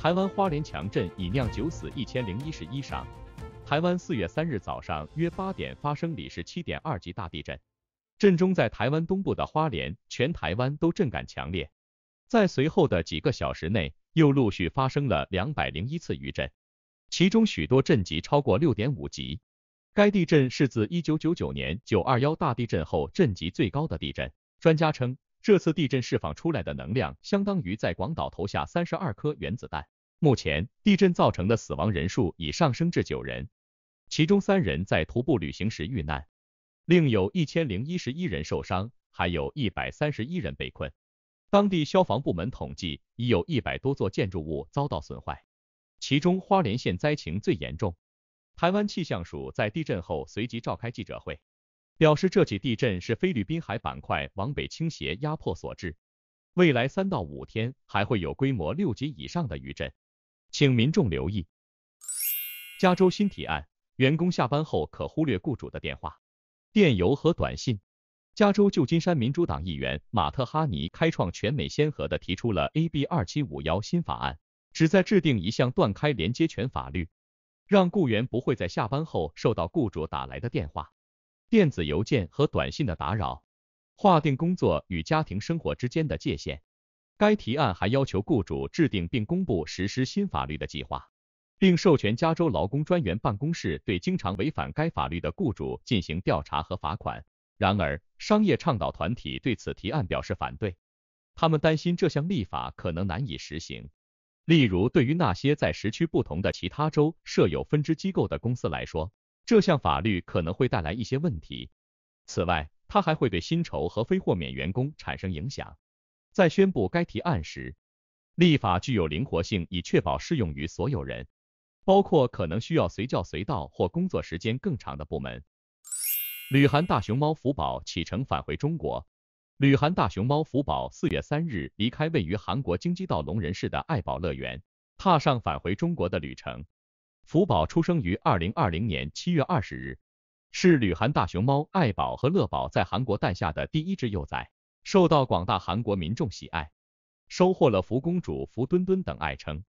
台湾花莲强震已酿九死一千零一十一伤。台湾四月三日早上约八点发生里氏七点二级大地震，震中在台湾东部的花莲，全台湾都震感强烈。在随后的几个小时内，又陆续发生了两百零一次余震，其中许多震级超过六点五级。该地震是自一九九九年九二幺大地震后震级最高的地震。专家称。这次地震释放出来的能量相当于在广岛投下三十二颗原子弹。目前，地震造成的死亡人数已上升至九人，其中三人在徒步旅行时遇难，另有一千零一十一人受伤，还有一百三十一人被困。当地消防部门统计，已有一百多座建筑物遭到损坏，其中花莲县灾情最严重。台湾气象署在地震后随即召开记者会。表示这起地震是菲律宾海板块往北倾斜压迫所致。未来三到五天还会有规模六级以上的余震，请民众留意。加州新提案：员工下班后可忽略雇主的电话、电邮和短信。加州旧金山民主党议员马特哈尼开创全美先河的提出了 AB 二七五幺新法案，旨在制定一项断开连接权法律，让雇员不会在下班后受到雇主打来的电话。电子邮件和短信的打扰，划定工作与家庭生活之间的界限。该提案还要求雇主制定并公布实施新法律的计划，并授权加州劳工专员办公室对经常违反该法律的雇主进行调查和罚款。然而，商业倡导团体对此提案表示反对，他们担心这项立法可能难以实行。例如，对于那些在时区不同的其他州设有分支机构的公司来说。这项法律可能会带来一些问题。此外，它还会对薪酬和非豁免员工产生影响。在宣布该提案时，立法具有灵活性，以确保适用于所有人，包括可能需要随叫随到或工作时间更长的部门。旅韩大熊猫福宝启程返回中国。旅韩大熊猫福宝四月三日离开位于韩国京畿道龙仁市的爱宝乐园，踏上返回中国的旅程。福宝出生于二零二零年七月二十日，是旅韩大熊猫爱宝和乐宝在韩国诞下的第一只幼崽，受到广大韩国民众喜爱，收获了“福公主”、“福墩墩”等爱称。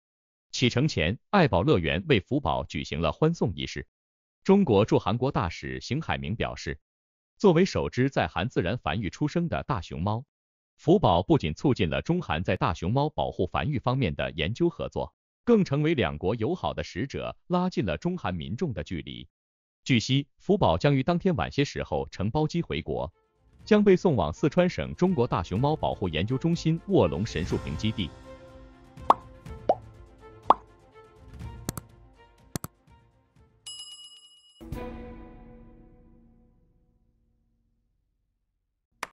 启程前，爱宝乐园为福宝举行了欢送仪式。中国驻韩国大使邢海明表示，作为首只在韩自然繁育出生的大熊猫，福宝不仅促进了中韩在大熊猫保护繁育方面的研究合作。更成为两国友好的使者，拉近了中韩民众的距离。据悉，福宝将于当天晚些时候乘包机回国，将被送往四川省中国大熊猫保护研究中心卧龙神树坪基地。